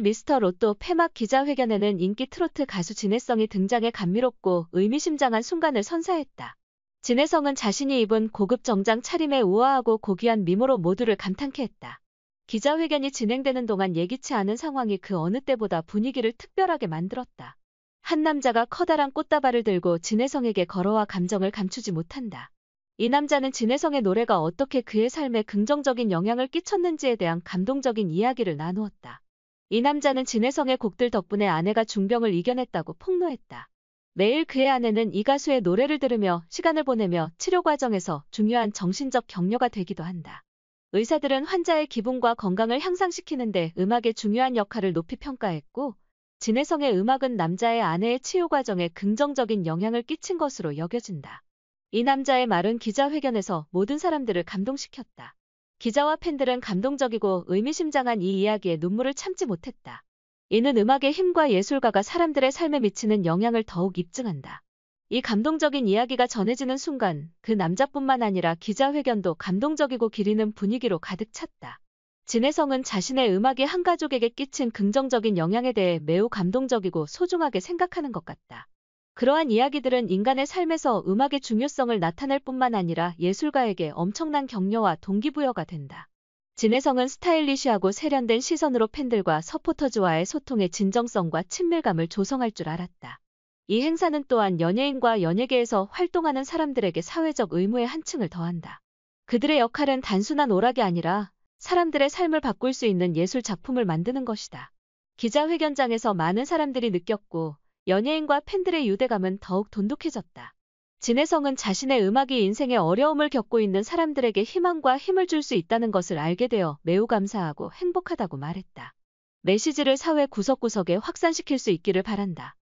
미스터 로또 폐막 기자회견에는 인기 트로트 가수 진혜성이 등장해 감미롭고 의미심장한 순간을 선사했다. 진혜성은 자신이 입은 고급 정장 차림에 우아하고 고귀한 미모로 모두를 감탄케 했다. 기자회견이 진행되는 동안 예기치 않은 상황이 그 어느 때보다 분위기를 특별하게 만들었다. 한 남자가 커다란 꽃다발을 들고 진혜성에게 걸어와 감정을 감추지 못한다. 이 남자는 진혜성의 노래가 어떻게 그의 삶에 긍정적인 영향을 끼쳤는지에 대한 감동적인 이야기를 나누었다. 이 남자는 진해성의 곡들 덕분에 아내가 중병을 이겨냈다고 폭로했다. 매일 그의 아내는 이 가수의 노래를 들으며 시간을 보내며 치료 과정에서 중요한 정신적 격려가 되기도 한다. 의사들은 환자의 기분과 건강을 향상시키는데 음악의 중요한 역할을 높이 평가했고, 진해성의 음악은 남자의 아내의 치유 과정에 긍정적인 영향을 끼친 것으로 여겨진다. 이 남자의 말은 기자회견에서 모든 사람들을 감동시켰다. 기자와 팬들은 감동적이고 의미심장한 이 이야기에 눈물을 참지 못했다. 이는 음악의 힘과 예술가가 사람들의 삶에 미치는 영향을 더욱 입증한다. 이 감동적인 이야기가 전해지는 순간 그 남자뿐만 아니라 기자회견도 감동적이고 기리는 분위기로 가득 찼다. 진혜성은 자신의 음악이 한 가족에게 끼친 긍정적인 영향에 대해 매우 감동적이고 소중하게 생각하는 것 같다. 그러한 이야기들은 인간의 삶에서 음악의 중요성을 나타낼 뿐만 아니라 예술가에게 엄청난 격려와 동기부여가 된다. 진해성은 스타일리시하고 세련된 시선으로 팬들과 서포터즈와의 소통의 진정성과 친밀감을 조성할 줄 알았다. 이 행사는 또한 연예인과 연예계에서 활동하는 사람들에게 사회적 의무의 한층을 더한다. 그들의 역할은 단순한 오락이 아니라 사람들의 삶을 바꿀 수 있는 예술 작품을 만드는 것이다. 기자회견장에서 많은 사람들이 느꼈고 연예인과 팬들의 유대감은 더욱 돈독해졌다. 진혜성은 자신의 음악이 인생의 어려움을 겪고 있는 사람들에게 희망과 힘을 줄 수 있다는 것을 알게 되어 매우 감사하고 행복하다고 말했다. 메시지를 사회 구석구석에 확산시킬 수 있기를 바란다.